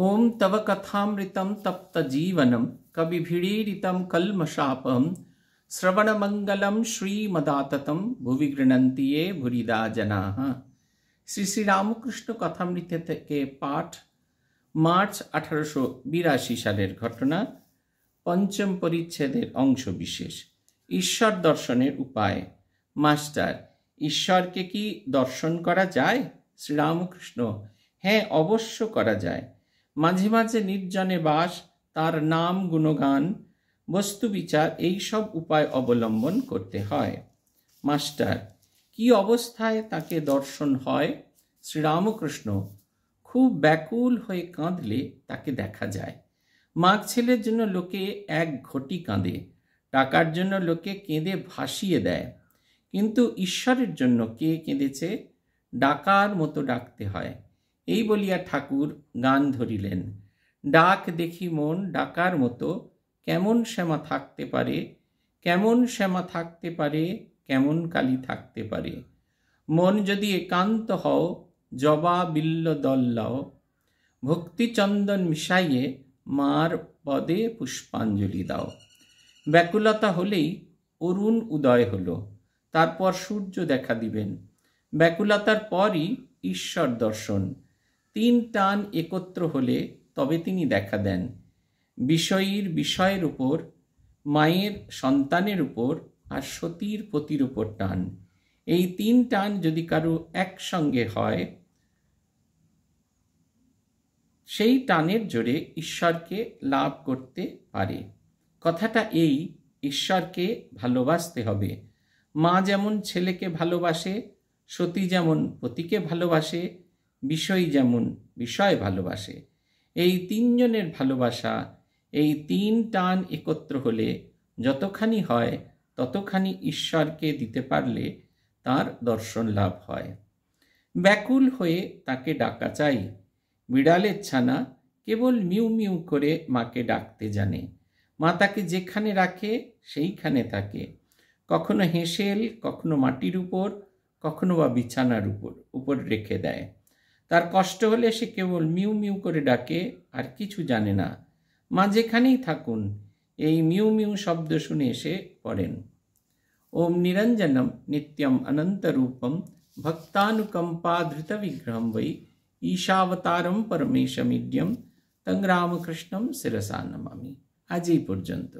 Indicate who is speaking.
Speaker 1: ॐ तव कथामृतं तप्तजीवनं कविभिडीरितं कल्मषापं श्रवणमङ्गलं श्रीमदाततं ভুবি গৃণন্তি এ ভুরিদা জনাহ শ্রী শ্রী রামকৃষ্ণ কথামৃতে থেকে পাঠ মার্চ আঠারোশো বিরাশি সালের ঘটনা পঞ্চম পরিচ্ছেদের অংশ বিশেষ ঈশ্বর দর্শনের উপায় মাস্টার ঈশ্বরকে কি দর্শন করা যায় শ্রীরামকৃষ্ণ হ্যাঁ অবশ্য করা যায় মাঝে মাঝে নির্জনে বাস তার নাম গুণগান বস্তু বিচার এইসব উপায় অবলম্বন করতে হয় মাস্টার কি অবস্থায় তাকে দর্শন হয় শ্রীরামকৃষ্ণ খুব ব্যাকুল হয়ে কাঁদলে তাকে দেখা যায় মাঘ ছেলের জন্য লোকে এক ঘটি কাঁদে টাকার জন্য লোকে কেঁদে ভাসিয়ে দেয় কিন্তু ঈশ্বরের জন্য কে কেঁদেছে ডাকার মতো ডাকতে হয় এই বলিয়া ঠাকুর গান ধরিলেন ডাক দেখি মন ডাকার মতো কেমন শ্যামা থাকতে পারে কেমন শ্যামা থাকতে পারে কেমন কালী থাকতে পারে মন যদি একান্ত হও জবা বিল্ল দল লও ভক্তিচন্দন মিশাইয়ে মার পদে পুষ্পাঞ্জলি দাও ব্যাকুলতা হলেই অরুণ উদয় হলো তারপর সূর্য দেখা দিবেন ব্যাকুলতার পরই ঈশ্বর দর্শন তিন টান একত্র হলে তবে তিনি দেখা দেন বিষয়ীর বিষয়ের উপর মায়ের সন্তানের উপর আর সতীর পতির উপর টান এই তিন টান যদি কারো একসঙ্গে হয় সেই টানের জোরে ঈশ্বরকে লাভ করতে পারে কথাটা এই ঈশ্বরকে ভালোবাসতে হবে মা যেমন ছেলেকে ভালোবাসে সতী যেমন পতিকে ভালোবাসে বিষয় যেমন বিষয় ভালোবাসে এই তিনজনের ভালোবাসা এই তিন টান একত্র হলে যতখানি হয় ততখানি ঈশ্বরকে দিতে পারলে তার দর্শন লাভ হয় ব্যাকুল হয়ে তাকে ডাকা চাই বিড়ালের ছানা কেবল মিউ মিউ করে মাকে ডাকতে জানে মা তাকে যেখানে রাখে সেইখানে থাকে কখনো হেঁসেল কখনো মাটির উপর কখনো বা বিছানার উপর উপর রেখে দেয় তার কষ্ট হলে সে কেবল মিউ মিউ করে ডাকে আর কিছু জানে না মা যেখানেই থাকুন এই মিউ মিউ শব্দ শুনে এসে পড়েন ওম নিরঞ্জনম নিত্যম অনন্তরূপম ধৃত বিগ্রহম বৈ ঈশাবতারম পরমেশমিদ্যম তং রামকৃষ্ণম শিরসা নমামি আজ এই পর্যন্ত